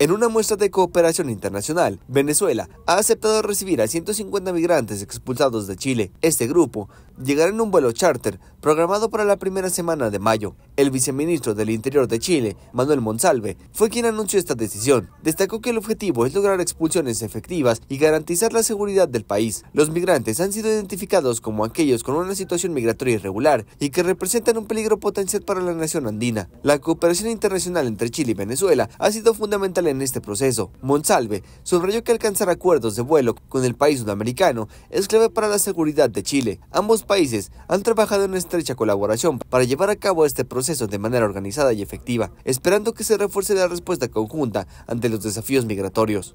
En una muestra de cooperación internacional, Venezuela ha aceptado recibir a 150 migrantes expulsados de Chile. Este grupo llegará en un vuelo charter programado para la primera semana de mayo. El viceministro del Interior de Chile, Manuel Monsalve, fue quien anunció esta decisión. Destacó que el objetivo es lograr expulsiones efectivas y garantizar la seguridad del país. Los migrantes han sido identificados como aquellos con una situación migratoria irregular y que representan un peligro potencial para la nación andina. La cooperación internacional entre Chile y Venezuela ha sido fundamental en este proceso. Monsalve subrayó que alcanzar acuerdos de vuelo con el país sudamericano es clave para la seguridad de Chile. Ambos países han trabajado en estrecha colaboración para llevar a cabo este proceso de manera organizada y efectiva, esperando que se refuerce la respuesta conjunta ante los desafíos migratorios.